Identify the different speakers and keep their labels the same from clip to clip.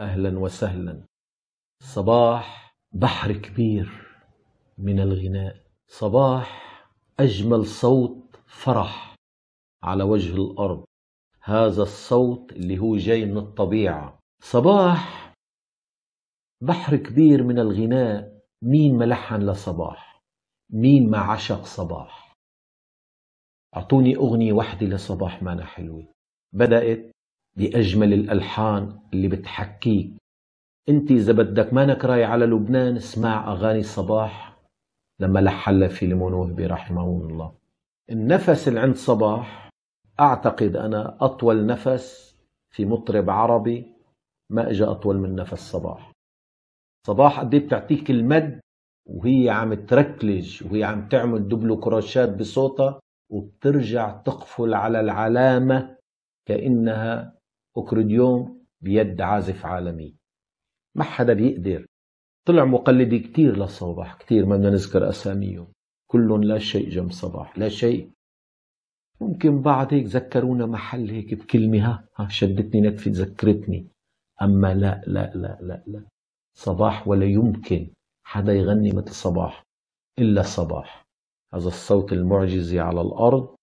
Speaker 1: أهلا وسهلا صباح بحر كبير من الغناء صباح أجمل صوت فرح على وجه الأرض هذا الصوت اللي هو جاي من الطبيعة صباح بحر كبير من الغناء مين ملحن لصباح مين ما عشق صباح أعطوني أغنية وحده لصباح مانا حلوة بدأت بأجمل الألحان اللي بتحكيك انت اذا بدك ما نكراي على لبنان اسمع اغاني صباح لما لحل في لمنوهبي رحمه الله النفس اللي عند صباح اعتقد انا اطول نفس في مطرب عربي ما اجى اطول من نفس صباح صباح قد إيه بتعطيك المد وهي عم تركلج وهي عم تعمل دبلو كروشات بصوتها وبترجع تقفل على العلامة كأنها أكرديوم بيد عازف عالمي ما حدا بيقدر طلع مقلدي كتير للصباح كتير ما بدنا نذكر أساميهم كلهم لا شيء جنب صباح لا شيء ممكن بعد هيك ذكرونا محل هيك بكلمة ها, ها شدتني نتفة ذكرتني أما لا لا لا لا لا صباح ولا يمكن حدا يغني مثل صباح إلا صباح هذا الصوت المعجزي على الأرض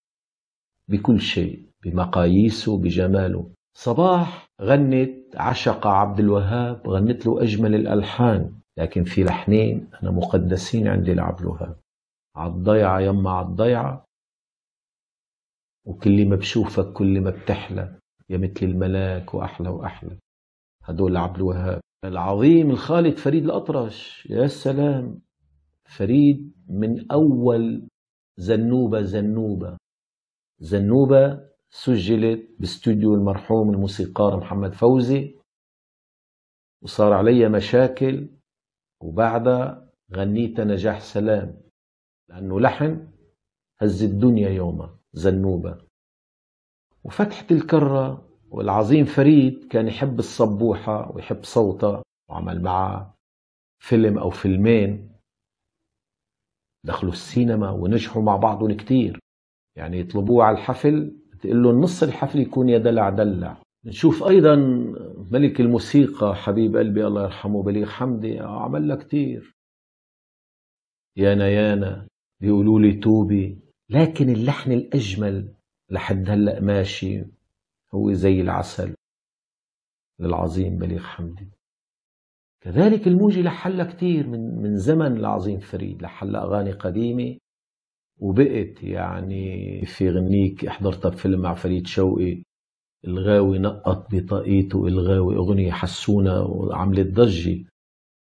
Speaker 1: بكل شيء بمقاييسه بجماله صباح غنت عشق عبد الوهاب غنت له أجمل الألحان لكن في لحنين أنا مقدسين عندي لعبد الوهاب عالضيعة يما عالضيعة وكل ما بشوفك كل ما بتحلى يا مثل الملاك وأحلى وأحلى هدول عبد الوهاب العظيم الخالد فريد الأطرش يا سلام فريد من أول زنوبة زنوبة زنوبة سجلت باستوديو المرحوم الموسيقار محمد فوزي وصار علي مشاكل وبعدها غنيت نجاح سلام لأنه لحن هز الدنيا يوما زنوبة وفتحت الكرة والعظيم فريد كان يحب الصبوحة ويحب صوتها وعمل معها فيلم أو فيلمين دخلوا السينما ونجحوا مع بعضهم كتير يعني يطلبوه على الحفل تقول له النص الحفل يكون يا دلع دلع نشوف ايضا ملك الموسيقى حبيب قلبي الله يرحمه بليغ حمدي عمل لها كثير يا نيانا بيقولوا لي توبي لكن اللحن الاجمل لحد هلا ماشي هو زي العسل للعظيم بليغ حمدي كذلك الموجي لحل كثير من من زمن العظيم فريد لحل اغاني قديمه وبقت يعني في غنيك حضرتها بفيلم مع فريد شوقي الغاوي نقط بطاقيته الغاوي أغنية حسونة وعملت ضجة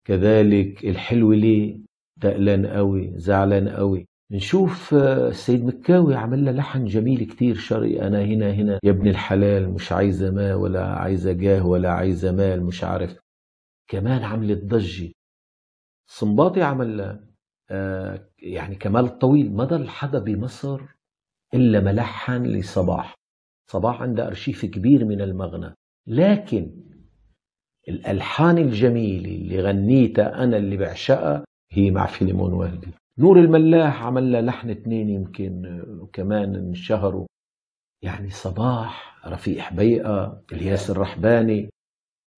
Speaker 1: كذلك الحلو ليه تقلان قوي زعلان قوي نشوف آه، السيد مكاوي عمل لها لحن جميل كتير شرقي انا هنا هنا يا ابن الحلال مش عايزه ما ولا عايزه جاه ولا عايزه مال مش عارف كمان عملت ضجه صنباطي عمل لها آه، يعني كمال الطويل ما ضل حدا بمصر إلا ملحن لصباح صباح عنده أرشيف كبير من المغنى لكن الألحان الجميلة اللي غنيتها أنا اللي بعشقها هي مع فيليمون والدي نور الملاح عمل لها لحن اثنين يمكن كمان انشهروا يعني صباح رفيق حبيقة الياس الرحباني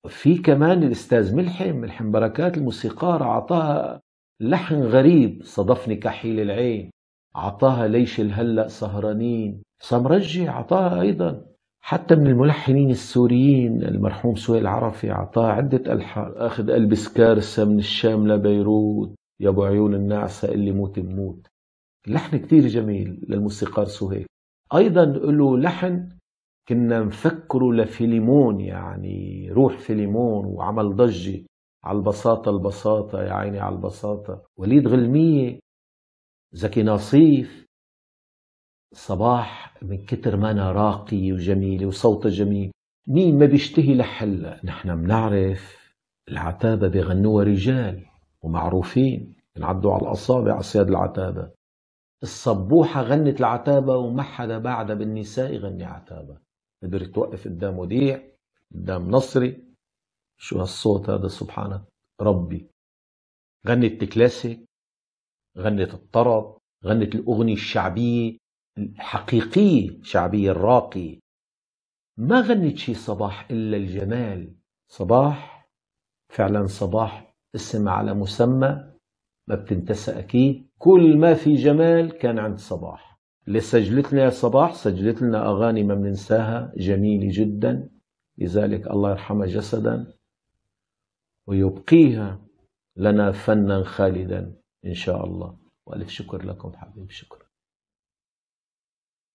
Speaker 1: في كمان الأستاذ ملحم ملحم بركات الموسيقار أعطاها لحن غريب صدفني كحيل العين عطاها ليش الهلأ سهرانين سمرجي عطاها أيضا حتى من الملحنين السوريين المرحوم سويل العرفي عطاها عدة ألحان أخذ قلب سكارسة من الشام لبيروت يا أبو عيون الناعسة اللي موت بموت لحن كتير جميل للموسيقار سهيل أيضا له لحن كنا نفكره لفيليمون يعني روح فيليمون وعمل ضجة على البساطة البساطة يا عيني على البساطة وليد غلمية زكي ناصيف صباح من كتر ما أنا راقية وجميلة وصوته جميل مين ما بيشتهي لحلا نحن بنعرف العتابة بيغنوها رجال ومعروفين بنعدوا على الأصابع أصياد العتابة الصبوحة غنت العتابة وما حدا بعدها بالنساء يغني عتابة قدرت توقف قدام وديع قدام نصري شو هالصوت هذا سبحانك ربي غنت الكلاسيك غنت الطرب غنت الأغنية الشعبية الحقيقية شعبية الراقية ما غنت شي صباح إلا الجمال صباح فعلا صباح اسم على مسمى ما بتنتسى أكيد كل ما في جمال كان عند صباح اللي سجلت لنا صباح سجلت لنا أغاني ما بننساها جميلة جدا لذلك الله يرحمها جسدا ويبقيها لنا فنا خالدا إن شاء الله وألف شكر لكم حبيب شكرا